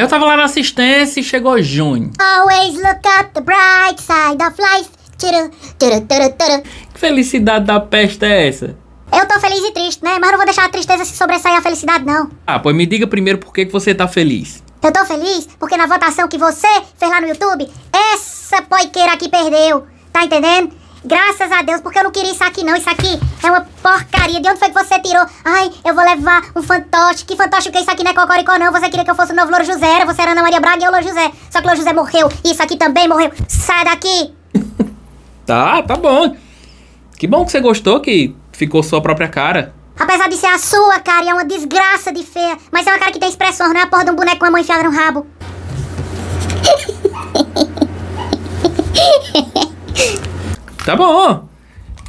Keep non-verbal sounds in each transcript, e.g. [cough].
Aí eu tava lá na assistência e chegou junho. Always look at the bright side of life. Turu, turu, turu, que felicidade da peste é essa? Eu tô feliz e triste, né? Mas não vou deixar a tristeza se sobressair a felicidade, não. Ah, pois me diga primeiro por que, que você tá feliz. Eu tô feliz porque na votação que você fez lá no YouTube, essa poiqueira aqui perdeu. Tá entendendo? Graças a Deus, porque eu não queria isso aqui, não. Isso aqui é uma porca. Maria, de onde foi que você tirou? Ai, eu vou levar um fantoche. Que fantoche que isso aqui não é cocoricó, não? Você queria que eu fosse o novo Louro José, era você era Ana Maria Braga e o Louro José. Só que Louro José morreu, isso aqui também morreu. Sai daqui! [laughs] tá, tá bom. Que bom que você gostou, que ficou sua própria cara. Apesar de ser a sua, cara, e é uma desgraça de feia. Mas é uma cara que tem expressão, não é a porra de um boneco com a mão enfiada no rabo. tá bom.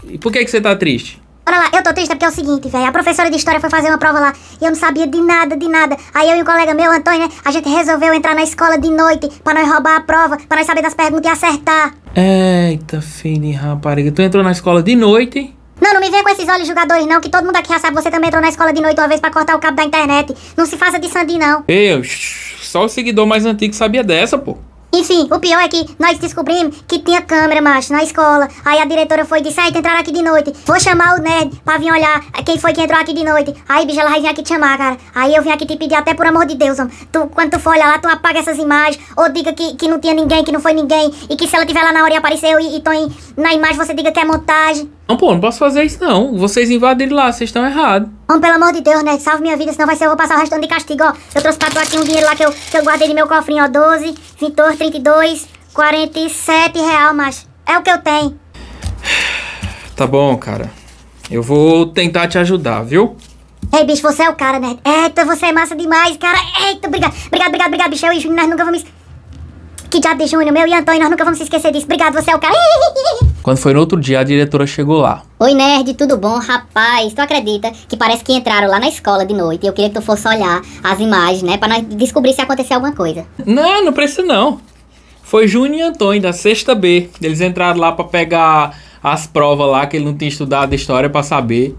E por que, que você tá triste? olha lá, eu tô triste porque é o seguinte, velho. A professora de história foi fazer uma prova lá e eu não sabia de nada, de nada. Aí eu e um colega meu, Antônio, né, a gente resolveu entrar na escola de noite pra nós roubar a prova, pra nós saber das perguntas e acertar. Eita, fini rapariga. Tu entrou na escola de noite? Não, não me venha com esses olhos jogadores, não, que todo mundo aqui já sabe. Você também entrou na escola de noite uma vez pra cortar o cabo da internet. Não se faça de sandi, não. Eu, só o seguidor mais antigo sabia dessa, pô. Enfim, o pior é que nós descobrimos que tinha câmera, macho, na escola. Aí a diretora foi e disse, ai, entraram aqui de noite. Vou chamar o nerd pra vir olhar quem foi que entrou aqui de noite. Aí, bicho, ela vai vir aqui te chamar, cara. Aí eu vim aqui te pedir até, por amor de Deus, homem. Tu, quando tu for olhar lá, tu apaga essas imagens. Ou diga que, que não tinha ninguém, que não foi ninguém. E que se ela tiver lá na hora e aparecer e, e tô em, na imagem, você diga que é montagem. Não, pô, não posso fazer isso não. Vocês invadem lá, vocês estão errados. Homem, pelo amor de Deus, né? Salve minha vida, senão vai ser eu vou passar o resto de castigo, ó. Eu trouxe pra tu aqui um dinheiro lá que eu, que eu guardei no meu cofrinho, ó. 12, 22, 32, 47 real, mas é o que eu tenho. [sighs] Tá bom, cara. Eu vou tentar te ajudar, viu? Ei, bicho, você é o cara, né? Eita, você é massa demais, cara. Eita, obrigado. Obrigado, obrigado, obrigado, bicho. Eu e Júnior, nós nunca vamos... Que diabo de Júnior, meu e Antônio, nós nunca vamos se esquecer disso. Obrigado, você é o cara. [laughs] Quando foi no outro dia, a diretora chegou lá. Oi, nerd, tudo bom? Rapaz, tu acredita que parece que entraram lá na escola de noite e eu queria que tu fosse olhar as imagens, né? Pra nós descobrir se aconteceu alguma coisa. Não, não precisa não. Foi Júnior e Antônio, da sexta B. Eles entraram lá pra pegar as provas lá, que ele não tinha estudado história pra saber.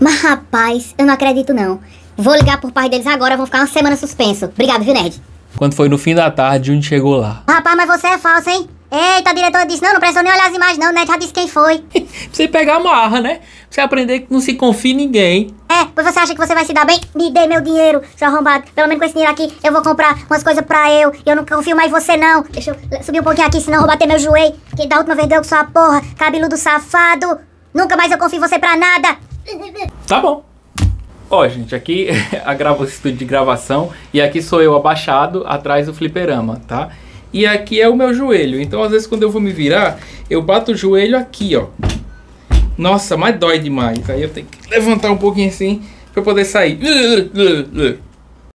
Mas, rapaz, eu não acredito não. Vou ligar pro pai deles agora, vão ficar uma semana suspenso. Obrigado, viu, nerd? Quando foi no fim da tarde, Júnior chegou lá. Rapaz, mas você é falso, hein? Eita, a diretora disse, não, não precisou nem olhar as imagens não, né? Já disse quem foi. [laughs] pra você pegar a marra, né? Pra você aprender que não se confia em ninguém. É, pois você acha que você vai se dar bem? Me dê meu dinheiro, seu arrombado. Pelo menos com esse dinheiro aqui, eu vou comprar umas coisas pra eu. E eu não confio mais em você, não. Deixa eu subir um pouquinho aqui, senão eu vou bater meu joelho. Que da última vez deu com sua porra, cabeludo safado. Nunca mais eu confio em você pra nada. [laughs] Tá bom. Ó, oh, gente, aqui [laughs] a grava o estúdio de gravação e aqui sou eu abaixado atrás do fliperama, tá? e aqui é o meu joelho. Então, às vezes, quando eu vou me virar, eu bato o joelho aqui, ó. Nossa, mas dói demais. Aí eu tenho que levantar um pouquinho assim para poder sair.